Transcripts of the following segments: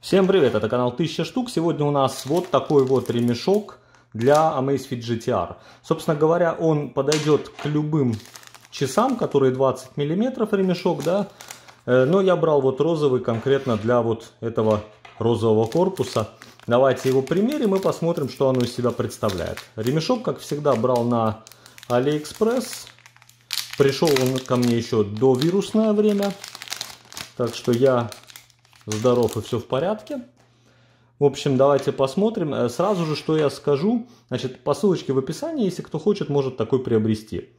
Всем привет, это канал 1000 штук. Сегодня у нас вот такой вот ремешок для Amazfit GTR. Собственно говоря, он подойдет к любым часам, которые 20 миллиметров ремешок, да. Э, но я брал вот розовый конкретно для вот этого розового корпуса. Давайте его примерим и посмотрим, что оно из себя представляет. Ремешок, как всегда, брал на AliExpress. Пришел он ко мне еще до вирусное время. Так что я здоров и все в порядке. В общем, давайте посмотрим. Э, сразу же, что я скажу. Значит, по ссылочке в описании, если кто хочет, может такой приобрести.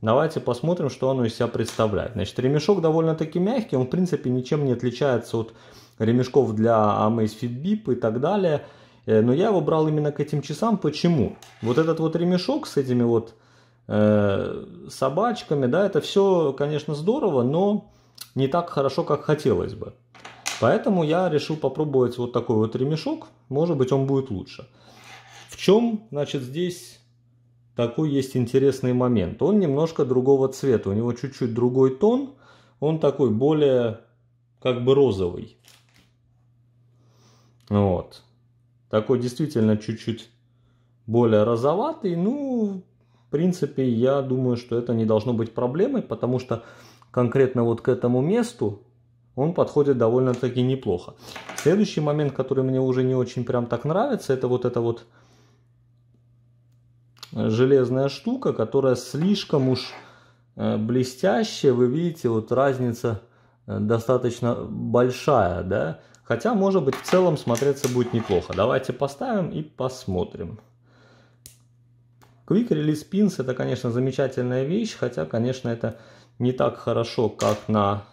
Давайте посмотрим, что оно из себя представляет. Значит, ремешок довольно-таки мягкий, он, в принципе, ничем не отличается от ремешков для Amazfit Bip и так далее. Э, но я его брал именно к этим часам. Почему? Вот этот вот ремешок с этими вот э, собачками, да, это все, конечно, здорово, но не так хорошо, как хотелось бы. Поэтому я решил попробовать вот такой вот ремешок. Может быть, он будет лучше. В чем, значит, здесь такой есть интересный момент? Он немножко другого цвета. У него чуть-чуть другой тон. Он такой более как бы розовый. Вот. Такой действительно чуть-чуть более розоватый. Ну, в принципе, я думаю, что это не должно быть проблемой, потому что конкретно вот к этому месту он подходит довольно-таки неплохо. Следующий момент, который мне уже не очень прям так нравится, это вот эта вот железная штука, которая слишком уж э, блестящая. Вы видите, вот разница э, достаточно большая, да. Хотя, может быть, в целом смотреться будет неплохо. Давайте поставим и посмотрим. Quick Release Pins это, конечно, замечательная вещь, хотя, конечно, это не так хорошо, как на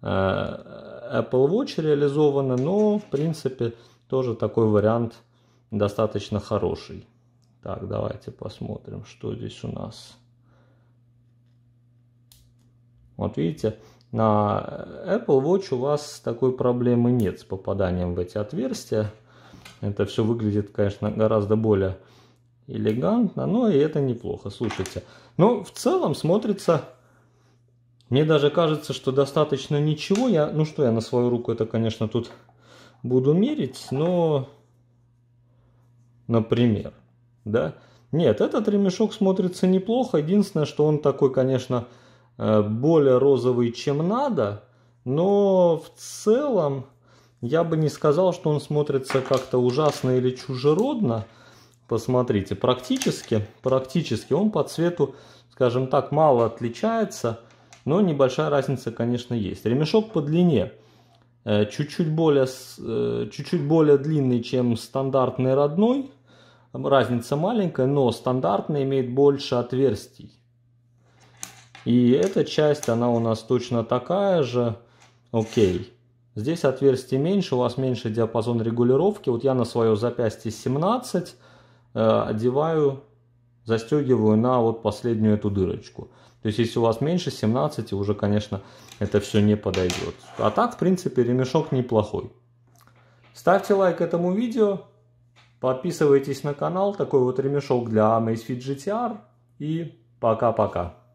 Э, Apple Watch реализованы, но в принципе тоже такой вариант достаточно хороший. Так, давайте посмотрим, что здесь у нас. Вот видите, на Apple Watch у вас такой проблемы нет с попаданием в эти отверстия. Это все выглядит, конечно, гораздо более элегантно, но и это неплохо, слушайте. ну в целом смотрится мне даже кажется, что достаточно ничего. Я, ну что, я на свою руку это, конечно, тут буду мерить, но, например, да. Нет, этот ремешок смотрится неплохо. Единственное, что он такой, конечно, э, более розовый, чем надо. Но в целом я бы не сказал, что он смотрится как-то ужасно или чужеродно. Посмотрите, практически, практически он по цвету, скажем так, мало отличается но небольшая разница, конечно, есть. Ремешок по длине э, чуть-чуть более, э, чуть-чуть более длинный, чем стандартный родной. Разница маленькая, но стандартный имеет больше отверстий. И эта часть, она у нас точно такая же. Окей. Здесь отверстий меньше, у вас меньше диапазон регулировки. Вот я на свое запястье 17 э, одеваю застегиваю на вот последнюю эту дырочку. То есть, если у вас меньше 17, уже, конечно, это все не подойдет. А так, в принципе, ремешок неплохой. Ставьте лайк этому видео, подписывайтесь на канал. Такой вот ремешок для Amazfit GTR. И пока-пока.